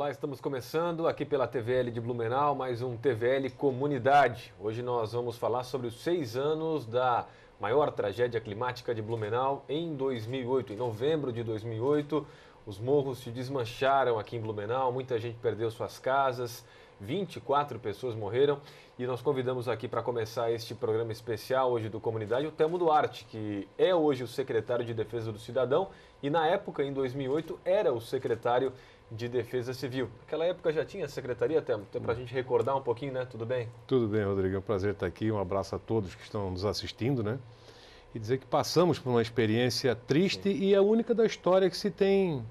Olá, estamos começando aqui pela TVL de Blumenau, mais um TVL Comunidade. Hoje nós vamos falar sobre os seis anos da maior tragédia climática de Blumenau em 2008. Em novembro de 2008, os morros se desmancharam aqui em Blumenau, muita gente perdeu suas casas, 24 pessoas morreram. E nós convidamos aqui para começar este programa especial hoje do Comunidade o Telmo Duarte, que é hoje o secretário de Defesa do Cidadão e na época, em 2008, era o secretário de Defesa Civil. Naquela época já tinha secretaria, até para a gente recordar um pouquinho, né? Tudo bem? Tudo bem, Rodrigo. É um prazer estar aqui. Um abraço a todos que estão nos assistindo, né? E dizer que passamos por uma experiência triste Sim. e a única da história que se tem,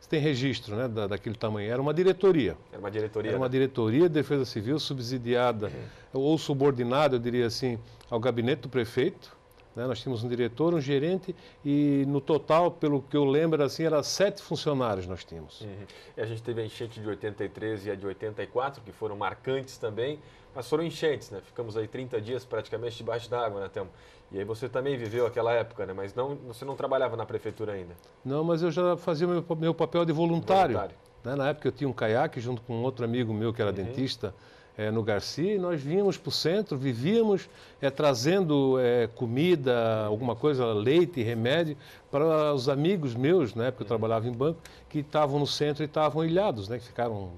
se tem registro, né? Da, daquele tamanho. Era uma diretoria. Era uma diretoria. Era uma né? diretoria de Defesa Civil subsidiada ou subordinada, eu diria assim, ao gabinete do prefeito né? Nós tínhamos um diretor, um gerente e no total, pelo que eu lembro, assim, eram sete funcionários nós tínhamos. Uhum. a gente teve a enchente de 83 e a de 84, que foram marcantes também, mas foram enchentes, né? Ficamos aí 30 dias praticamente debaixo d'água, né, Temo? E aí você também viveu aquela época, né? Mas não, você não trabalhava na prefeitura ainda. Não, mas eu já fazia meu, meu papel de voluntário. voluntário. Né? Na época eu tinha um caiaque junto com um outro amigo meu que era uhum. dentista, é, no Garcia e nós vínhamos para o centro, vivíamos é, trazendo é, comida, alguma coisa, leite, remédio, para os amigos meus, né, porque eu uhum. trabalhava em banco, que estavam no centro e estavam ilhados, né, que ficaram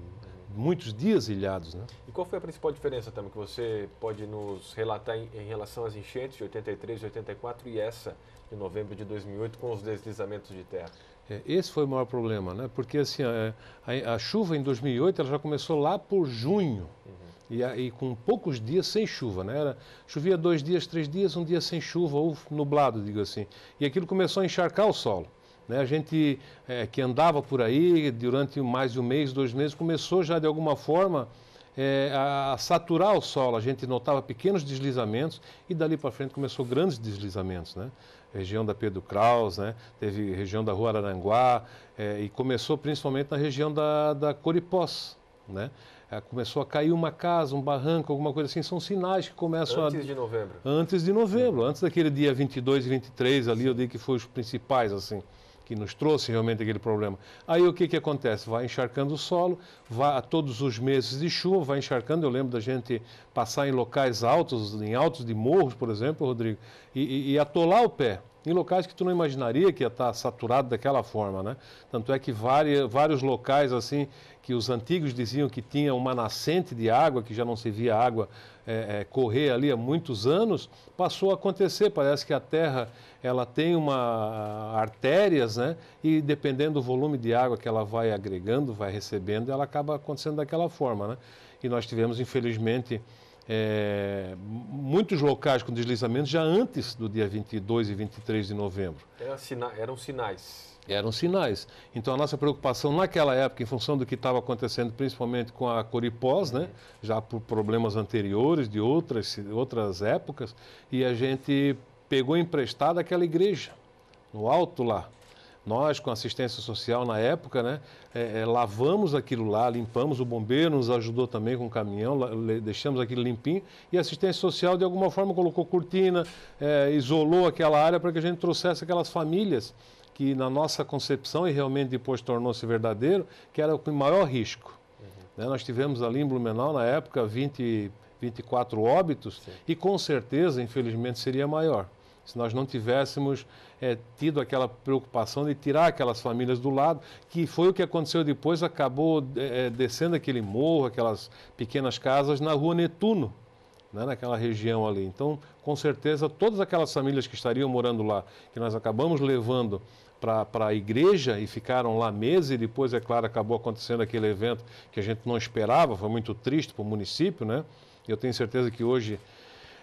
muitos dias ilhados. Né? E qual foi a principal diferença também que você pode nos relatar em, em relação às enchentes de 83 e 84 e essa de novembro de 2008 com os deslizamentos de terra? É, esse foi o maior problema, né? porque assim, a, a, a chuva em 2008 ela já começou lá por junho. Uhum. E, e, com poucos dias sem chuva, né? Era, chovia dois dias, três dias, um dia sem chuva ou nublado, digo assim. E aquilo começou a encharcar o solo. Né? A gente é, que andava por aí durante mais de um mês, dois meses, começou já de alguma forma é, a, a saturar o solo. A gente notava pequenos deslizamentos e dali para frente começou grandes deslizamentos, né? Região da Pedro Kraus, né? Teve região da Rua Araranguá é, e começou principalmente na região da, da Coripós, né? É, começou a cair uma casa, um barranco, alguma coisa assim, são sinais que começam antes a... Antes de novembro. Antes de novembro, antes daquele dia 22 e 23 ali, eu dei que foi os principais, assim, que nos trouxe realmente aquele problema. Aí o que, que acontece? Vai encharcando o solo, vai a todos os meses de chuva, vai encharcando, eu lembro da gente passar em locais altos, em altos de morros, por exemplo, Rodrigo, e, e, e atolar o pé, em locais que tu não imaginaria que ia estar saturado daquela forma, né? Tanto é que várias, vários locais assim que os antigos diziam que tinha uma nascente de água, que já não se via água é, é, correr ali há muitos anos, passou a acontecer. Parece que a terra ela tem uma artérias, né? E dependendo do volume de água que ela vai agregando, vai recebendo, ela acaba acontecendo daquela forma, né? E nós tivemos, infelizmente, é, muitos locais com deslizamento já antes do dia 22 e 23 de novembro. Era sina eram sinais. Eram sinais. Então, a nossa preocupação naquela época, em função do que estava acontecendo, principalmente com a Coripós, né? já por problemas anteriores de outras, outras épocas, e a gente pegou emprestada aquela igreja, no alto lá, nós, com assistência social na época, né, é, é, lavamos aquilo lá, limpamos, o bombeiro nos ajudou também com o caminhão, deixamos aquilo limpinho e a assistência social, de alguma forma, colocou cortina, é, isolou aquela área para que a gente trouxesse aquelas famílias que, na nossa concepção, e realmente depois tornou-se verdadeiro, que era o maior risco. Uhum. Né, nós tivemos ali em Blumenau, na época, 20, 24 óbitos Sim. e, com certeza, infelizmente, seria maior se nós não tivéssemos é, tido aquela preocupação de tirar aquelas famílias do lado, que foi o que aconteceu depois, acabou é, descendo aquele morro, aquelas pequenas casas na rua Netuno, né, naquela região ali. Então, com certeza, todas aquelas famílias que estariam morando lá, que nós acabamos levando para a igreja e ficaram lá meses e depois, é claro, acabou acontecendo aquele evento que a gente não esperava, foi muito triste para o município, né? Eu tenho certeza que hoje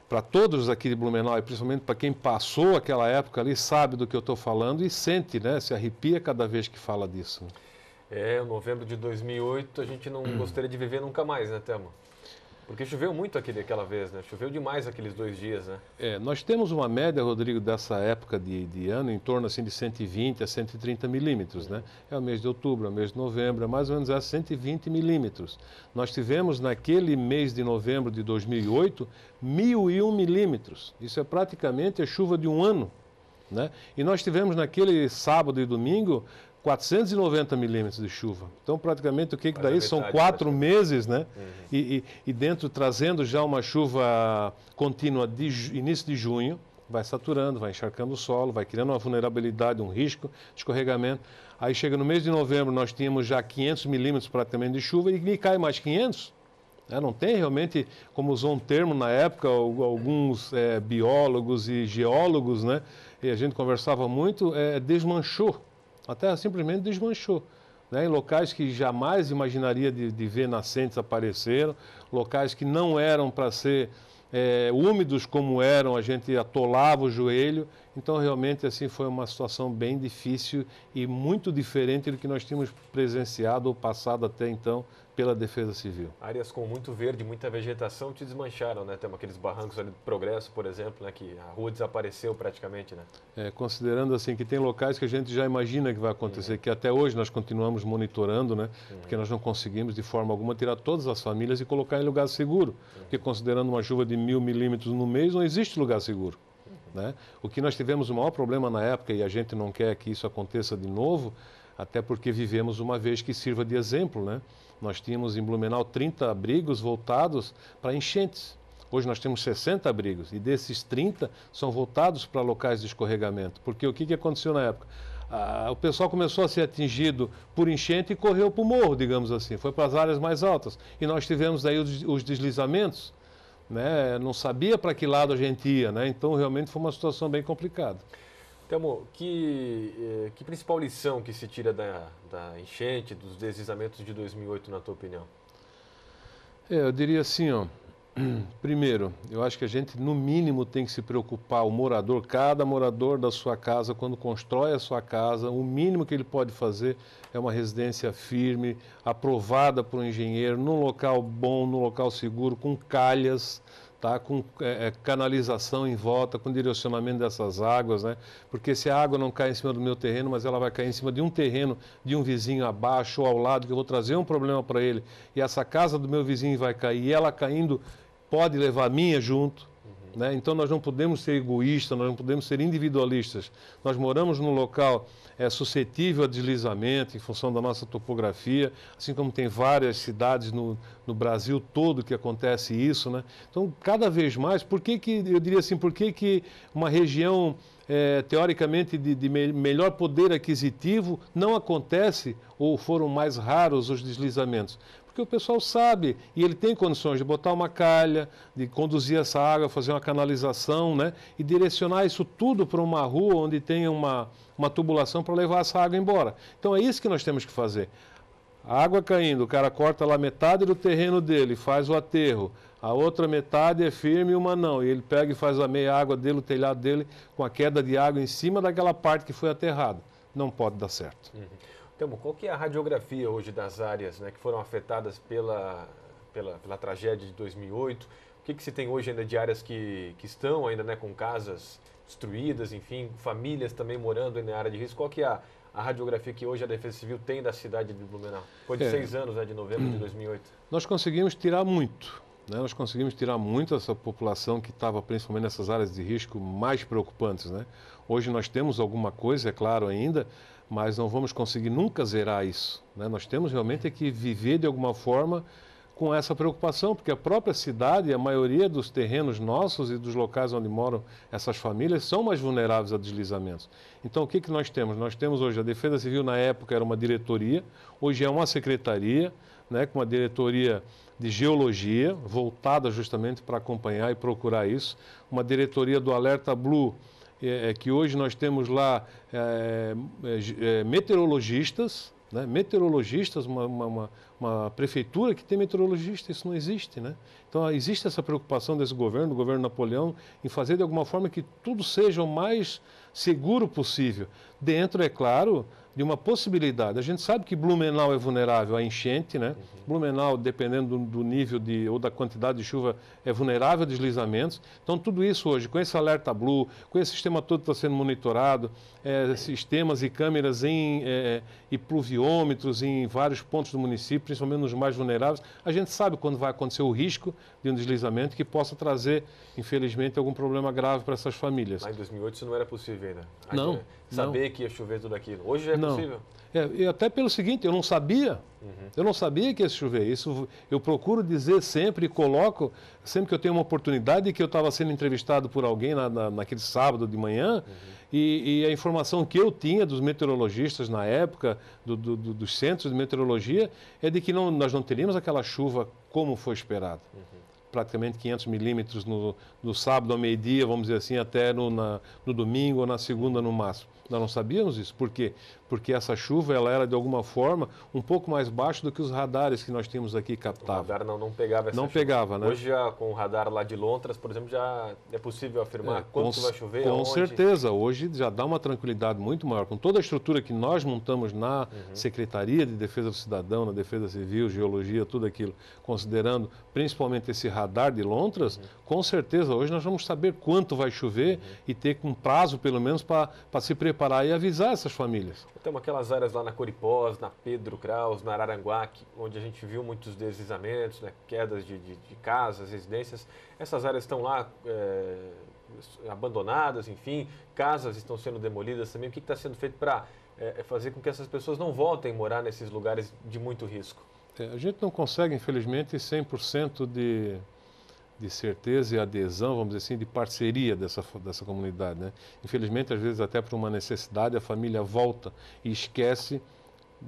para todos aqui de Blumenau e principalmente para quem passou aquela época ali, sabe do que eu estou falando e sente, né? Se arrepia cada vez que fala disso. Né? É, novembro de 2008 a gente não hum. gostaria de viver nunca mais, né, Thelma? Porque choveu muito aqui aquela vez, né? Choveu demais aqueles dois dias, né? É, nós temos uma média, Rodrigo, dessa época de, de ano, em torno assim de 120 a 130 milímetros, né? É o mês de outubro, é o mês de novembro, é mais ou menos a 120 milímetros. Nós tivemos naquele mês de novembro de 2008, 1.001 milímetros. Isso é praticamente a chuva de um ano. Né? E nós tivemos naquele sábado e domingo 490 milímetros de chuva. Então, praticamente, o que, que daí? São quatro meses, né? Uhum. E, e, e, dentro, trazendo já uma chuva contínua de início de junho, vai saturando, vai encharcando o solo, vai criando uma vulnerabilidade, um risco de escorregamento. Aí chega no mês de novembro, nós tínhamos já 500 milímetros praticamente de chuva e, e cai mais 500. É, né? não tem realmente, como usou um termo na época, alguns é, biólogos e geólogos, né? E a gente conversava muito, é, desmanchou a Terra simplesmente desmanchou. Né, em locais que jamais imaginaria de, de ver nascentes apareceram, locais que não eram para ser é, úmidos como eram, a gente atolava o joelho. Então, realmente, assim, foi uma situação bem difícil e muito diferente do que nós tínhamos presenciado ou passado até então pela Defesa Civil. Áreas com muito verde, muita vegetação te desmancharam, né? Temos aqueles barrancos ali do Progresso, por exemplo, né? que a rua desapareceu praticamente, né? É, considerando, assim, que tem locais que a gente já imagina que vai acontecer, uhum. que até hoje nós continuamos monitorando, né? Uhum. Porque nós não conseguimos, de forma alguma, tirar todas as famílias e colocar em lugar seguro. Uhum. Porque considerando uma chuva de mil milímetros no mês, não existe lugar seguro. Né? O que nós tivemos o maior problema na época, e a gente não quer que isso aconteça de novo, até porque vivemos uma vez que sirva de exemplo. Né? Nós tínhamos em Blumenau 30 abrigos voltados para enchentes. Hoje nós temos 60 abrigos e desses 30 são voltados para locais de escorregamento. Porque o que, que aconteceu na época? Ah, o pessoal começou a ser atingido por enchente e correu para o morro, digamos assim, foi para as áreas mais altas. E nós tivemos aí os, os deslizamentos né, não sabia para que lado a gente ia, né? Então realmente foi uma situação bem complicada. Temo, que, eh, que principal lição que se tira da, da enchente, dos deslizamentos de 2008, na tua opinião? É, eu diria assim, ó, Primeiro, eu acho que a gente, no mínimo, tem que se preocupar, o morador, cada morador da sua casa, quando constrói a sua casa, o mínimo que ele pode fazer é uma residência firme, aprovada por um engenheiro, num local bom, num local seguro, com calhas, tá? com é, é canalização em volta, com direcionamento dessas águas, né? porque se a água não cai em cima do meu terreno, mas ela vai cair em cima de um terreno de um vizinho abaixo ou ao lado, que eu vou trazer um problema para ele, e essa casa do meu vizinho vai cair, e ela caindo pode levar a minha junto. Uhum. Né? Então nós não podemos ser egoístas, nós não podemos ser individualistas. Nós moramos num local é, suscetível a deslizamento em função da nossa topografia, assim como tem várias cidades no, no Brasil todo que acontece isso. Né? Então, cada vez mais, por que, que eu diria assim, por que, que uma região é, teoricamente de, de melhor poder aquisitivo não acontece ou foram mais raros os deslizamentos? porque o pessoal sabe e ele tem condições de botar uma calha, de conduzir essa água, fazer uma canalização, né? E direcionar isso tudo para uma rua onde tenha uma, uma tubulação para levar essa água embora. Então é isso que nós temos que fazer. A água caindo, o cara corta lá metade do terreno dele, faz o aterro. A outra metade é firme e uma não. E ele pega e faz a meia água dele, o telhado dele, com a queda de água em cima daquela parte que foi aterrada. Não pode dar certo. Uhum. Então, qual que é a radiografia hoje das áreas né, que foram afetadas pela, pela, pela tragédia de 2008? O que, que se tem hoje ainda de áreas que, que estão ainda né, com casas destruídas, enfim, famílias também morando na área de risco? Qual que é a, a radiografia que hoje a Defesa Civil tem da cidade de Blumenau? Foi de é. seis anos, né, de novembro de 2008. Nós conseguimos tirar muito. Né? Nós conseguimos tirar muito essa população que estava principalmente nessas áreas de risco mais preocupantes. Né? Hoje nós temos alguma coisa, é claro, ainda, mas não vamos conseguir nunca zerar isso. Né? Nós temos realmente que viver de alguma forma com essa preocupação, porque a própria cidade, a maioria dos terrenos nossos e dos locais onde moram essas famílias são mais vulneráveis a deslizamentos. Então, o que, que nós temos? Nós temos hoje a Defesa Civil, na época, era uma diretoria, hoje é uma secretaria, né, com uma diretoria de geologia, voltada justamente para acompanhar e procurar isso, uma diretoria do Alerta Blue, é, é que hoje nós temos lá é, é, é meteorologistas, né? meteorologistas, uma, uma, uma, prefeitura que tem meteorologista, isso não existe. Né? Então ah, existe essa preocupação desse governo, do governo Napoleão, em fazer de alguma forma que tudo seja o mais seguro possível. Dentro, é claro, de uma possibilidade. A gente sabe que Blumenau é vulnerável à enchente, né? Uhum. Blumenau, dependendo do, nível de, ou da quantidade de chuva, é vulnerável a deslizamentos. Então, tudo isso hoje, com esse alerta Blue, com esse sistema todo que está sendo monitorado, é, sistemas e câmeras em, é, e pluviômetros em vários pontos do município, principalmente nos mais vulneráveis, a gente sabe quando vai acontecer o risco de um deslizamento que possa trazer, infelizmente, algum problema grave para essas famílias. Mas em 2008 isso não era possível ainda. Né? Não saber não. que ia chover tudo aquilo. Hoje é não. possível. É, e até pelo seguinte, eu não sabia. Uhum. Eu não sabia que ia chover. Isso eu procuro dizer sempre, coloco, sempre que eu tenho uma oportunidade, que eu estava sendo entrevistado por alguém na, na, naquele sábado de manhã, uhum. e, e, a informação que eu tinha dos meteorologistas na época, do, do, do, dos centros de meteorologia, é de que não, nós não teríamos aquela chuva como foi esperado. Uhum praticamente 500 milímetros no, no sábado ao meio-dia, vamos dizer assim, até no, na, no domingo ou na segunda no máximo. Nós não sabíamos isso, por quê? porque essa chuva ela era de alguma forma um pouco mais baixa do que os radares que nós temos aqui captavam. O radar não, não pegava essa Não chuva. pegava, né? Hoje, já, com o radar lá de Londres, por exemplo, já é possível afirmar é, quanto vai chover? Com certeza, hoje já dá uma tranquilidade muito maior. Com toda a estrutura que nós montamos na uhum. Secretaria de Defesa do Cidadão, na Defesa Civil, Geologia, tudo aquilo, considerando principalmente esse radar de Londres, uhum. com certeza hoje nós vamos saber quanto vai chover uhum. e ter um prazo, pelo menos, para se preparar e avisar essas famílias. Temos aquelas áreas lá na Coripós, na Pedro Kraus, na Araranguac, onde a gente viu muitos deslizamentos, né, quedas de, de, de, casas, residências, essas áreas estão lá é, abandonadas, enfim, casas estão sendo demolidas também. O que está sendo feito para é, eh, fazer com que essas pessoas não voltem a morar nesses lugares de muito risco? É, a gente não consegue, infelizmente, 100% de de certeza e adesão, vamos dizer assim, de parceria dessa, dessa comunidade. Né? Infelizmente, às vezes, até por uma necessidade, a família volta e esquece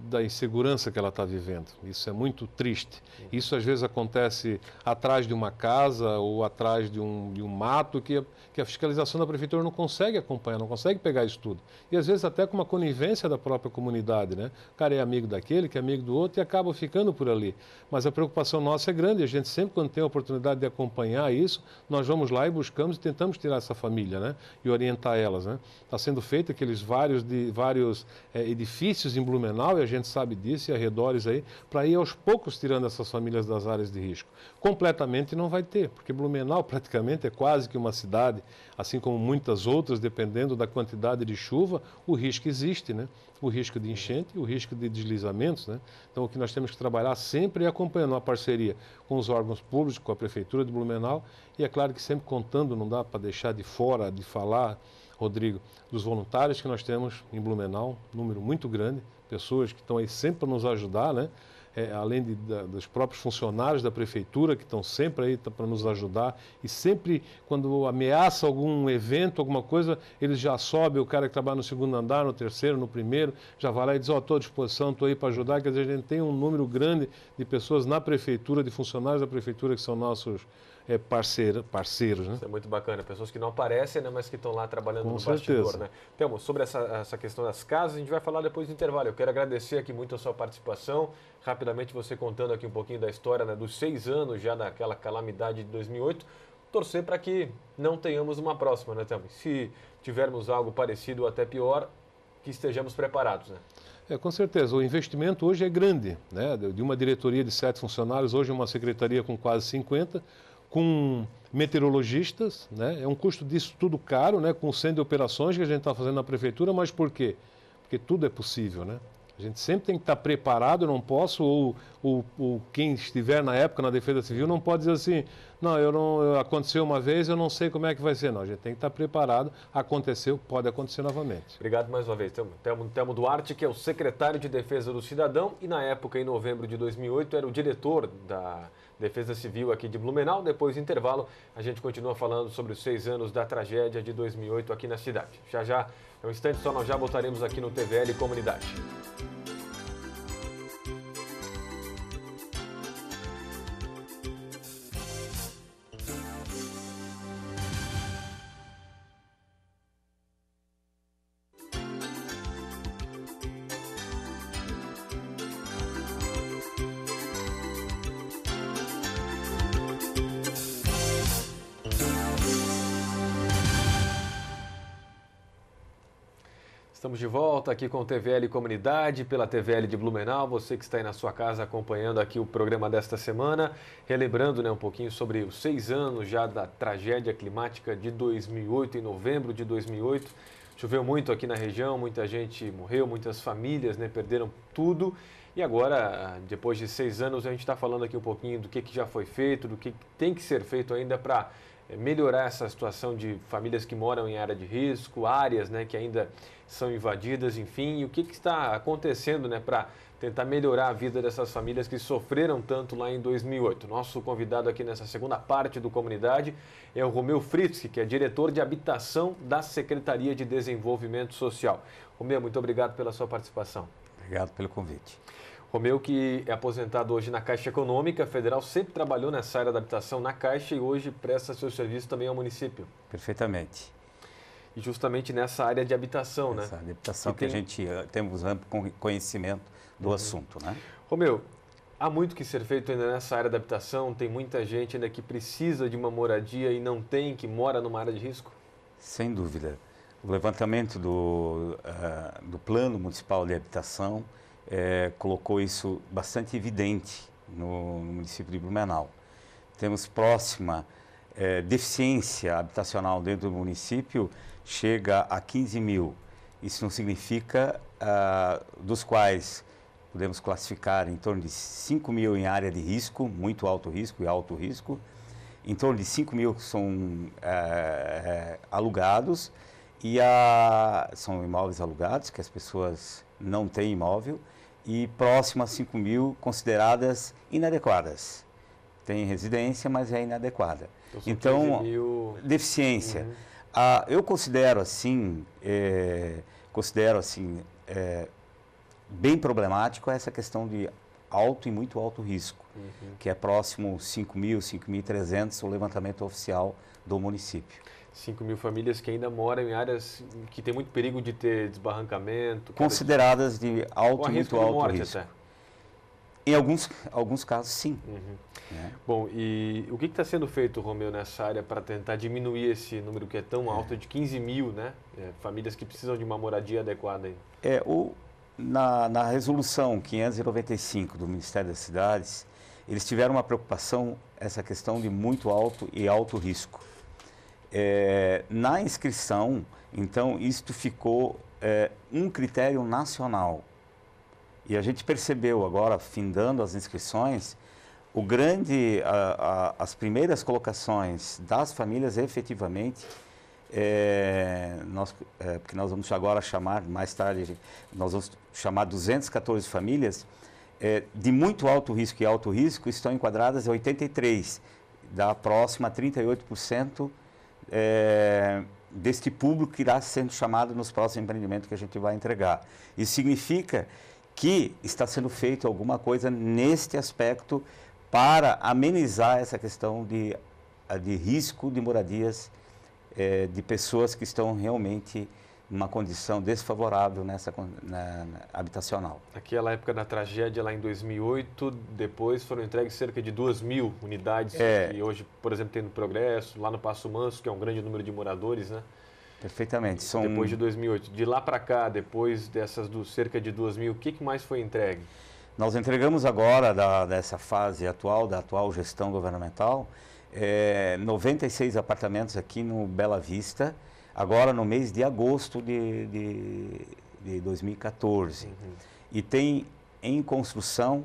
da insegurança que ela está vivendo. Isso é muito triste. Isso às vezes acontece atrás de uma casa ou atrás de um, de um mato que a, que a fiscalização da prefeitura não consegue acompanhar, não consegue pegar isso tudo. E às vezes até com uma conivência da própria comunidade, né? O cara é amigo daquele, que é amigo do outro e acaba ficando por ali. Mas a preocupação nossa é grande. A gente sempre quando tem a oportunidade de acompanhar isso, nós vamos lá e buscamos e tentamos tirar essa família, né? E orientar elas, né? Está sendo feito aqueles vários, de, vários é, edifícios em Blumenau gente sabe disso e arredores aí, para ir aos poucos tirando essas famílias das áreas de risco. Completamente não vai ter, porque Blumenau praticamente é quase que uma cidade, assim como muitas outras, dependendo da quantidade de chuva, o risco existe, né? O risco de enchente o risco de deslizamentos, né? Então o que nós temos que trabalhar sempre é acompanhando a parceria com os órgãos públicos, com a prefeitura de Blumenau e é claro que sempre contando, não dá para deixar de fora de falar Rodrigo, dos voluntários que nós temos em Blumenau, número muito grande, pessoas que estão aí sempre para nos ajudar, né? É, além de, da, dos próprios funcionários da prefeitura que estão sempre aí para nos ajudar e sempre quando ameaça algum evento, alguma coisa, eles já sobem, o cara que trabalha no segundo andar, no terceiro, no primeiro, já vai lá e diz, ó, oh, estou à disposição, estou aí para ajudar, quer dizer, a gente tem um número grande de pessoas na prefeitura, de funcionários da prefeitura que são nossos é, parceiro, parceiros. Né? Isso é muito bacana, pessoas que não aparecem, né, mas que estão lá trabalhando Com no certeza. bastidor. Né? temos sobre essa, essa questão das casas, a gente vai falar depois do intervalo. Eu quero agradecer aqui muito a sua participação. Rapidamente, você contando aqui um pouquinho da história né, dos seis anos já daquela calamidade de 2008 torcer para que não tenhamos uma próxima, né, também. Se tivermos algo parecido ou até pior, que estejamos preparados, né? É, com certeza. O investimento hoje é grande, né? De uma diretoria de sete funcionários, hoje uma secretaria com quase 50, com meteorologistas, né? É um custo disso tudo caro, né? Com 100 de operações que a gente está fazendo na prefeitura, mas por quê? Porque tudo é possível, né? A gente sempre tem que estar preparado, eu não posso, ou, ou, ou, quem estiver na época na Defesa Civil não pode dizer assim, não, eu não aconteceu uma vez, eu não sei como é que vai ser. Não, a gente tem que estar preparado, aconteceu, pode acontecer novamente. Obrigado mais uma vez, Temos Telmo Duarte, que é o secretário de Defesa do Cidadão e na época, em novembro de 2008, era o diretor da Defesa Civil aqui de Blumenau. Depois do intervalo, a gente continua falando sobre os seis anos da tragédia de 2008 aqui na cidade. Já já é um instante só nós já voltaremos aqui no TVL Comunidade. aqui com o TVL Comunidade, pela TVL de Blumenau, você que está aí na sua casa acompanhando aqui o programa desta semana, relembrando né, um pouquinho sobre os seis anos já da tragédia climática de 2008, em novembro de 2008. Choveu muito aqui na região, muita gente morreu, muitas famílias né, perderam tudo. E agora, depois de seis anos, a gente está falando aqui um pouquinho do que, que já foi feito, do que tem que ser feito ainda para eh, melhorar essa situação de famílias que moram em área de risco, áreas né, que ainda são invadidas, enfim, e o que, que está acontecendo né, para tentar melhorar a vida dessas famílias que sofreram tanto lá em 2008. Nosso convidado aqui nessa segunda parte do Comunidade é o Romeu Fritz, que é diretor de habitação da Secretaria de Desenvolvimento Social. Romeu, muito obrigado pela sua participação. Obrigado pelo convite. Romeu, que é aposentado hoje na Caixa Econômica Federal, sempre trabalhou nessa área da habitação na Caixa e hoje presta seu serviço também ao município. Perfeitamente. E justamente nessa área de habitação, né? Essa né? Nessa habitação que, que tem... a gente eh, temos amplo conhecimento do uhum. assunto, né? Romeu, há muito que ser feito ainda nessa área da habitação, tem muita gente ainda que precisa de uma moradia e não tem, que mora numa área de risco? Sem dúvida. O levantamento do, uh, do Plano Municipal de Habitação é, colocou isso bastante evidente no, no, município de Blumenau. Temos próxima é, deficiência habitacional dentro do município, chega a 15 mil. Isso não significa ah, dos quais podemos classificar em torno de 5 mil em área de risco, muito alto risco e alto risco, em torno de 5 mil que são é, é, alugados e a, são imóveis alugados, que as pessoas não têm imóvel, e próximo a 5 mil consideradas inadequadas. Tem residência, mas é inadequada. Então, então mil... deficiência. Uhum. Ah, eu considero assim, é, considero assim, é, bem problemático essa questão de alto e muito alto risco, uhum. que é próximo 5 mil, 5.300, o levantamento oficial do município. 5 mil famílias que ainda moram em áreas que tem muito perigo de ter desbarrancamento. Consideradas de, de alto, muito alto morte, risco. Até. Em alguns, alguns casos, sim. Uhum. É. Bom, e o que está sendo feito, Romeu, nessa área para tentar diminuir esse número que é tão é. alto de 15 mil, né? É, famílias que precisam de uma moradia adequada. Aí. É, o, na, na resolução 595 do Ministério das Cidades, eles tiveram uma preocupação, essa questão de muito alto e alto risco. É, na inscrição, então, isto ficou é, um critério nacional. E a gente percebeu agora, findando as inscrições, o grande, a, a, as primeiras colocações das famílias efetivamente é, nós, é, porque nós vamos agora chamar, mais tarde, nós vamos chamar 214 famílias, é, de muito alto risco e alto risco, estão enquadradas 83, da próxima 38% é, deste público que irá sendo chamado nos próximos empreendimentos que a gente vai entregar. Isso significa que está sendo feito alguma coisa neste aspecto para amenizar essa questão de, de risco de moradias é, de pessoas que estão realmente uma condição desfavorável nessa na, habitacional. Aquela época da tragédia lá em 2008, depois foram entregues cerca de 2 mil unidades é. hoje, por exemplo, tem no Progresso, lá no Passo Manso, que é um grande número de moradores, né? Perfeitamente. São... Depois de 2008. De lá para cá, depois dessas do, cerca de 2 mil, o que, que mais foi entregue? Nós entregamos agora, da, dessa fase atual, da atual gestão governamental, é, eh, 96 apartamentos aqui no Bela Vista, agora no mês de agosto de, de, de 2014. Uhum. E tem em construção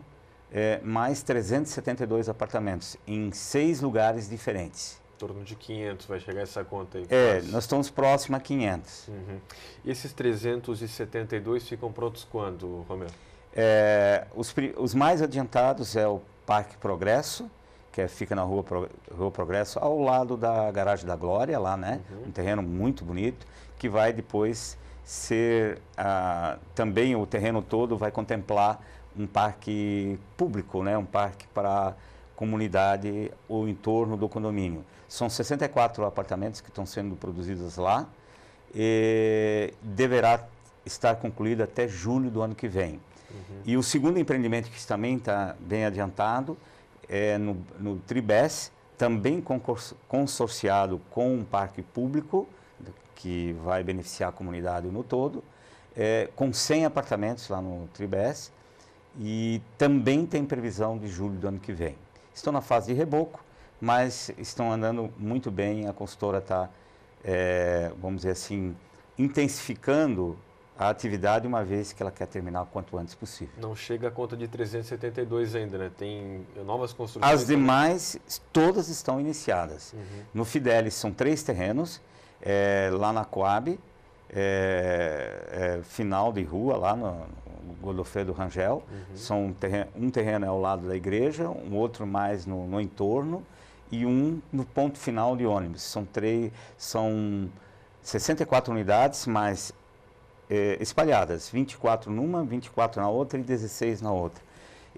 é, mais 372 apartamentos em seis lugares diferentes torno de 500 vai chegar essa conta aí. É, nós estamos próximo a 500. Uhum. E esses 372 ficam prontos quando, Romero? É, os, os mais adiantados é o Parque Progresso, que é, fica na Rua, Pro, Rua Progresso, ao lado da Garagem da Glória, lá, né? Uhum. Um terreno muito bonito, que vai depois ser ah, também o terreno todo vai contemplar um parque público, né? Um parque para a comunidade ou em torno do condomínio. São 64 apartamentos que estão sendo produzidos lá e deverá estar concluído até julho do ano que vem. Uhum. E o segundo empreendimento que também está bem adiantado é no, no Tribes, também consorciado com um parque público, que vai beneficiar a comunidade no todo, é, com 100 apartamentos lá no Tribes, e também tem previsão de julho do ano que vem. Estão na fase de reboco, mas estão andando muito bem, a consultora está, é, vamos dizer assim, intensificando a atividade, uma vez que ela quer terminar o quanto antes possível. Não chega a conta de 372 ainda, né? Tem novas construções. As demais, todas estão iniciadas. Uhum. No Fidelis são três terrenos, é, lá na Coab, é, é, final de rua, lá no, no Godofredo Rangel. Uhum. São terreno, um terreno é ao lado da igreja, um outro mais no, no entorno e um no ponto final de ônibus. São, três, são 64 unidades, mas é, espalhadas, 24 numa, 24 na outra e 16 na outra.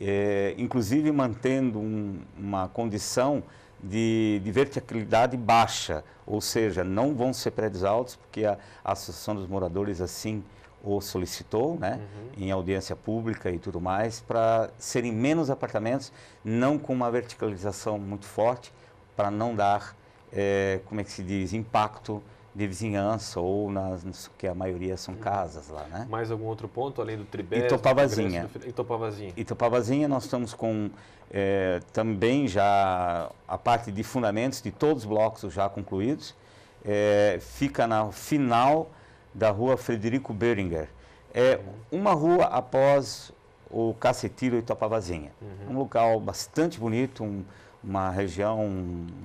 É, inclusive mantendo um, uma condição de, de, verticalidade baixa, ou seja, não vão ser prédios altos, porque a, a Associação dos Moradores assim o solicitou, né, uhum. em audiência pública e tudo mais, para serem menos apartamentos, não com uma verticalização muito forte, para não dar, é, como é que se diz, impacto de vizinhança ou nas que a maioria são uhum. casas lá, né? Mais algum outro ponto além do e Topavazinha? E Topavazinha. E Topavazinha nós estamos com é, também já a parte de fundamentos de todos os blocos já concluídos. É, fica na final da rua Frederico Beringer. É uhum. uma rua após o Cacetiro Itopavazinha. Uhum. Um local bastante bonito, um, uma região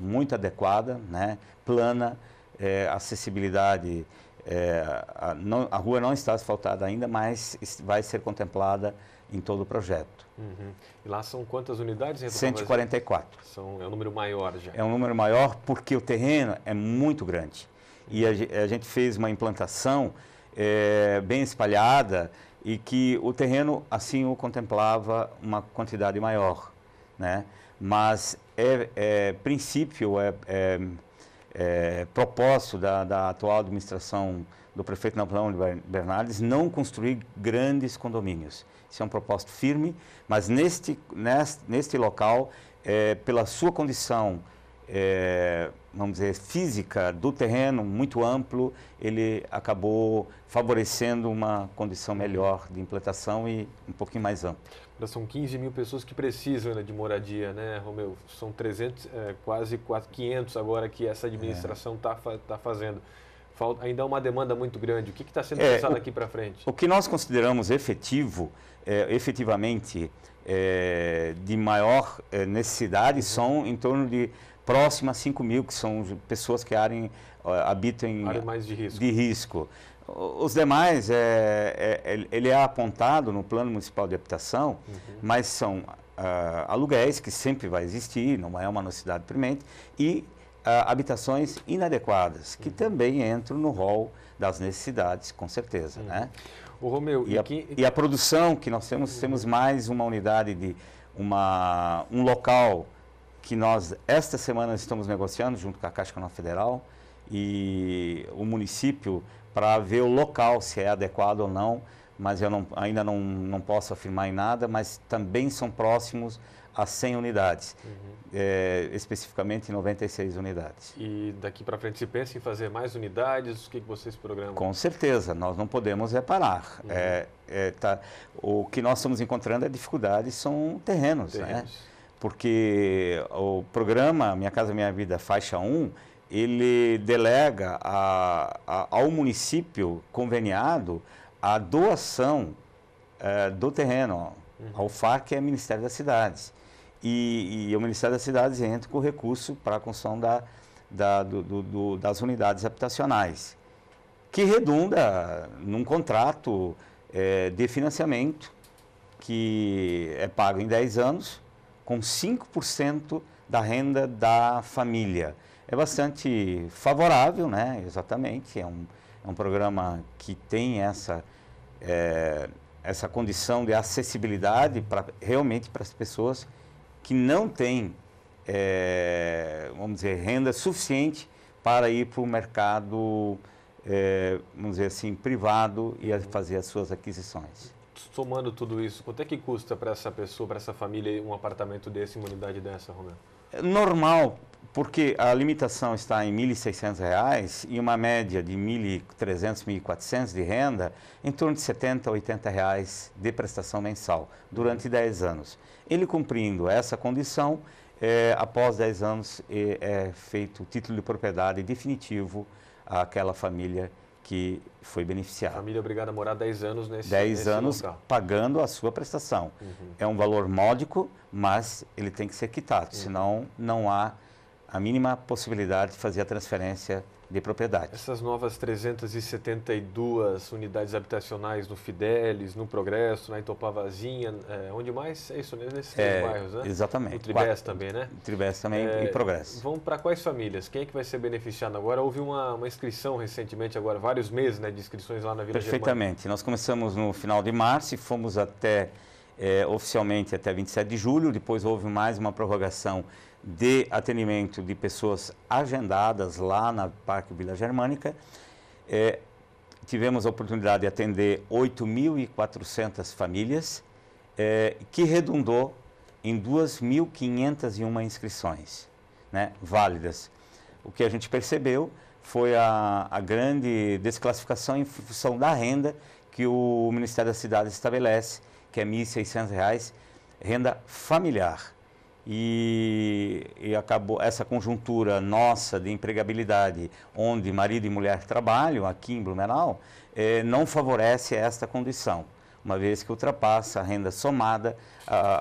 muito adequada, né? Plana é, acessibilidade, é, a, não, a, rua não está asfaltada ainda, mas vai ser contemplada em todo o projeto. Uhum. E lá são quantas unidades? Em 144. São, é um número maior já. É um número maior porque o terreno é muito grande. E a, a gente fez uma implantação é, bem espalhada e que o terreno assim o contemplava uma quantidade maior. Né? Mas é, é princípio, é, é é, propósito da, da, atual administração do prefeito Napoleão Bernardes não construir grandes condomínios. Isso é um propósito firme, mas neste, neste, neste local, é, pela sua condição é, vamos dizer, física do terreno muito amplo, ele acabou favorecendo uma condição melhor de implantação e um pouquinho mais amplo. São 15 mil pessoas que precisam né, de moradia, né, Romeu? São 300, é, quase 400, 500 agora que essa é. administração está é. tá fazendo. Falta, ainda há uma demanda muito grande. O que está sendo é, pensado aqui para frente? O que nós consideramos efetivo, é, efetivamente, de maior necessidade uhum. são em torno de próximo a 5 mil, que são pessoas que arem, habitam em área mais de risco. De risco. Os demais, é, é, ele é apontado no plano municipal de habitação, uhum. mas são uh, aluguéis, que sempre vai existir, não é uma nocidade premente, e uh, habitações inadequadas, que uhum. também entram no rol das necessidades, com certeza. Uhum. Né? O Romeu, e, e, aqui... a, e, a, produção que nós temos, uhum. temos mais uma unidade de uma, um local que nós, esta semana, estamos negociando junto com a Caixa Econômica Federal e o município para ver o local, se é adequado ou não, mas eu não, ainda não, não posso afirmar em nada, mas também são próximos a 100 unidades, uhum. é, especificamente 96 unidades. E daqui para frente, se pensa em fazer mais unidades, o que, que vocês programam? Com certeza, nós não podemos reparar. Uhum. É, é, tá, o que nós estamos encontrando é dificuldades, são terrenos. Né? terrenos. Né? porque o programa Minha Casa Minha Vida Faixa 1, ele delega a, a, ao município conveniado a doação é, do terreno uhum. ao FAR, que é Ministério das Cidades. E, e, o Ministério das Cidades entra com o recurso para a construção da, da, do, do, do, das unidades habitacionais, que redunda num contrato é, de financiamento que é pago em 10 anos com 5% da renda da família. É bastante favorável, né? Exatamente. É um, é um programa que tem essa, é, essa condição de acessibilidade pra, realmente para as pessoas que não têm, é, vamos dizer, renda suficiente para ir para o mercado, é, vamos dizer assim, privado e fazer as suas aquisições somando tudo isso, quanto é que custa para essa pessoa, para essa família, um apartamento desse, uma unidade dessa, Romero? É normal, porque a limitação está em R$ 1.600 e uma média de R$ 1.300, R$ 1.400 de renda, em torno de R$ 70, R$ 80 reais de prestação mensal, durante 10 uhum. anos. Ele cumprindo essa condição, é, após 10 anos é, é feito o título de propriedade definitivo àquela família que foi beneficiado. A família é obrigada a morar 10 anos nesse 10 anos local. pagando a sua prestação. Uhum. É um valor módico, mas ele tem que ser quitado, uhum. senão não há a mínima possibilidade de fazer a transferência de propriedade. Essas novas 372 unidades habitacionais no Fidelis, no Progresso, na Itopavazinha, é, eh, onde mais? É isso mesmo, né? nesses é, bairros, né? Exatamente. O Tribes também, né? Tribes também é, e Progresso. Vão para quais famílias? Quem é que vai ser beneficiado agora? Houve uma, uma inscrição recentemente, agora vários meses né, de inscrições lá na Vila Perfeitamente. Nós começamos no final de março e fomos até, é, oficialmente, até 27 de julho. Depois houve mais uma prorrogação de atendimento de pessoas agendadas lá na Parque Vila Germânica. É, tivemos a oportunidade de atender 8.400 famílias, é, que redundou em 2.501 inscrições né, válidas. O que a gente percebeu foi a, a grande desclassificação em função da renda que o Ministério da Cidade estabelece, que é R$ 1.600, renda familiar. E, e, acabou essa conjuntura nossa de empregabilidade, onde marido e mulher trabalham aqui em Blumenau, eh, não favorece esta condição, uma vez que ultrapassa a renda somada,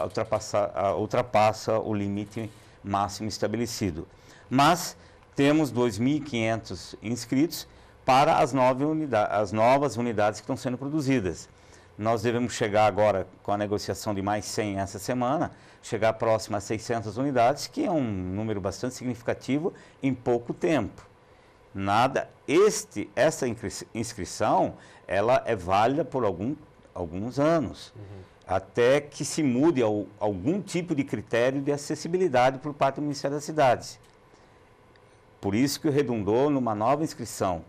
ultrapassa, ultrapassa o limite máximo estabelecido. Mas temos 2.500 inscritos para as, nove unidade, as novas unidades que estão sendo produzidas. Nós devemos chegar agora com a negociação de mais 100 essa semana chegar próximo a 600 unidades, que é um número bastante significativo em pouco tempo. Nada, este, essa inscrição, ela é válida por algum, alguns anos, uhum. até que se mude ao, algum tipo de critério de acessibilidade por parte do Ministério das Cidades. Por isso que redundou numa nova inscrição,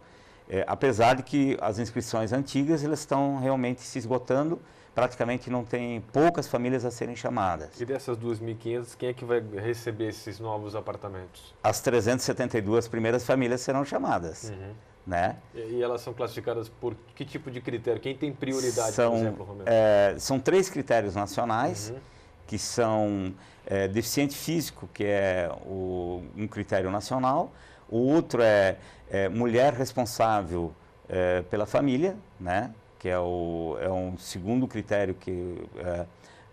é, apesar de que as inscrições antigas elas estão realmente se esgotando, praticamente não tem poucas famílias a serem chamadas. E dessas 2.500, quem é que vai receber esses novos apartamentos? As 372 primeiras famílias serão chamadas. Uhum. Né? E elas são classificadas por que tipo de critério? Quem tem prioridade, são, por exemplo, Romero? É, são três critérios nacionais, uhum. que são é, deficiente físico, que é o, um critério nacional, o outro é, é mulher responsável é, pela família, né? que é, o, é um segundo critério que é,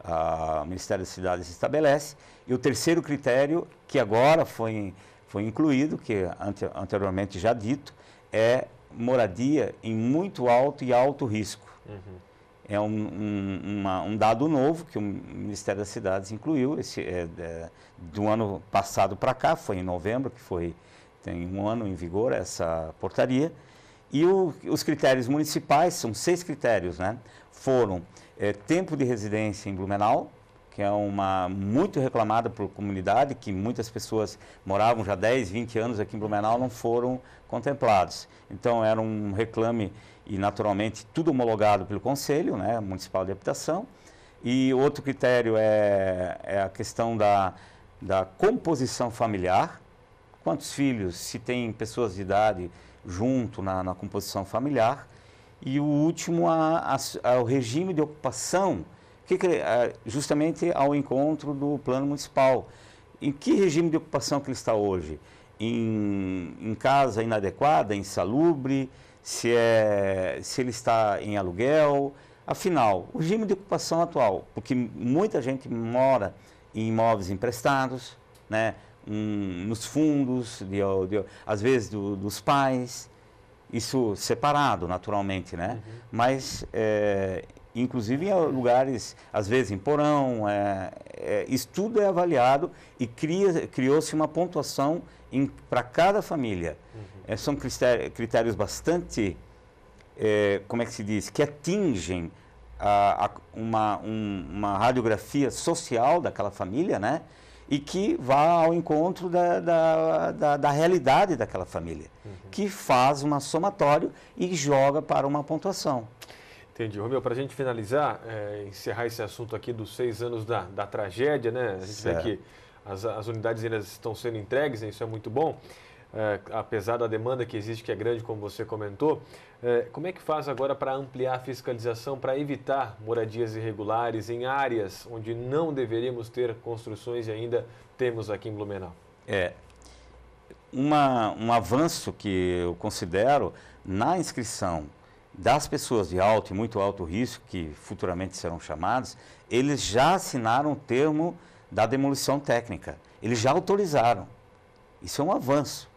a, o Ministério das Cidades estabelece. E o terceiro critério, que agora foi, foi incluído, que anteriormente já dito, é moradia em muito alto e alto risco. Uhum. É um, um, uma, um, dado novo que o Ministério das Cidades incluiu esse, é, é, do ano passado para cá, foi em novembro que foi tem um ano em vigor essa portaria. E o, os critérios municipais, são seis critérios, né? Foram é, tempo de residência em Blumenau, que é uma muito reclamada por comunidade, que muitas pessoas moravam já 10, 20 anos aqui em Blumenau, não foram contemplados. Então era um reclame e naturalmente tudo homologado pelo Conselho né, Municipal de Habitação. E outro critério é, é a questão da, da composição familiar, quantos filhos, se tem pessoas de idade junto na, na composição familiar. E o último, a, a, o regime de ocupação, que, é, justamente ao encontro do plano municipal. Em que regime de ocupação que ele está hoje? Em, em casa inadequada, insalubre, se, é, se ele está em aluguel. Afinal, o regime de ocupação atual, porque muita gente mora em imóveis emprestados, né? um, nos fundos, de, de, às vezes do, dos pais, isso separado naturalmente, né? Uhum. Mas, é, inclusive, em lugares, às vezes em porão, é, é, isso tudo é avaliado e criou-se uma pontuação para cada família. Uhum. É, são critérios, critérios bastante, é, como é que se diz, que atingem a, a, uma, um, uma radiografia social daquela família, né? e que vá ao encontro da, da, da, da realidade daquela família, uhum. que faz uma somatório e joga para uma pontuação. Entendi. Romeu, para a gente finalizar, é, encerrar esse assunto aqui dos seis anos da, da tragédia, né? A gente certo. vê que as, as unidades ainda estão sendo entregues, né? isso é muito bom. É, apesar da demanda que existe, que é grande, como você comentou, é, como é que faz agora para ampliar a fiscalização, para evitar moradias irregulares em áreas onde não deveríamos ter construções e ainda temos aqui em Blumenau? É, uma, um avanço que eu considero na inscrição das pessoas de alto e muito alto risco, que futuramente serão chamados, eles já assinaram o termo da demolição técnica. Eles já autorizaram. Isso é um avanço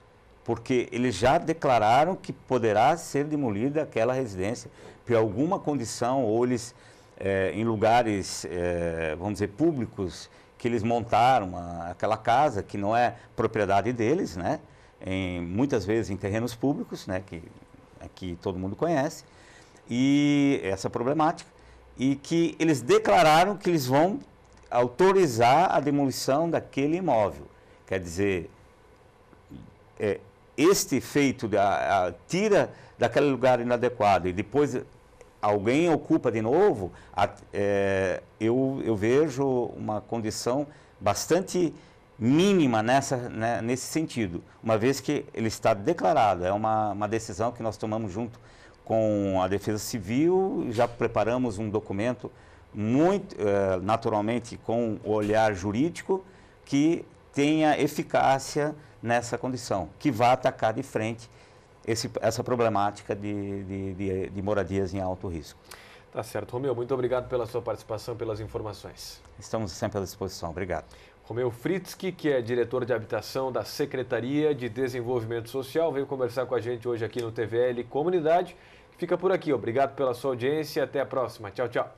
porque eles já declararam que poderá ser demolida aquela residência por alguma condição, ou eles, é, em lugares, é, vamos dizer, públicos, que eles montaram uma, aquela casa que não é propriedade deles, né? Em, muitas vezes em terrenos públicos, né? Que aqui todo mundo conhece, e essa é problemática, e que eles declararam que eles vão autorizar a demolição daquele imóvel. Quer dizer, é, este feito a, tira daquele lugar inadequado e depois alguém ocupa de novo, a, é, eu, eu vejo uma condição bastante mínima nessa, né, nesse sentido, uma vez que ele está declarado, é uma, uma decisão que nós tomamos junto com a Defesa Civil, já preparamos um documento muito, é, naturalmente, com o olhar jurídico, que tenha eficácia nessa condição, que vá atacar de frente esse, essa problemática de, de, de, de moradias em alto risco. Tá certo. Romeu, muito obrigado pela sua participação, pelas informações. Estamos sempre à disposição. Obrigado. Romeu Fritzky, que é diretor de habitação da Secretaria de Desenvolvimento Social, veio conversar com a gente hoje aqui no TVL Comunidade. Fica por aqui. Obrigado pela sua audiência. Até a próxima. Tchau, tchau.